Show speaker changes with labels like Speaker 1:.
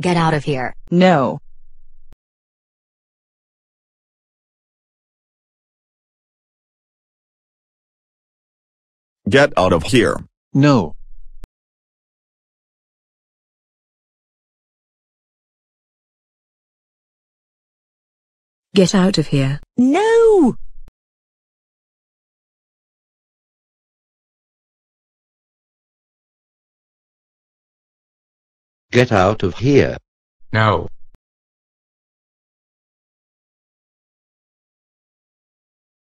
Speaker 1: Get out of here. No. Get out of here. No. Get out of here. No! Get out of here. No.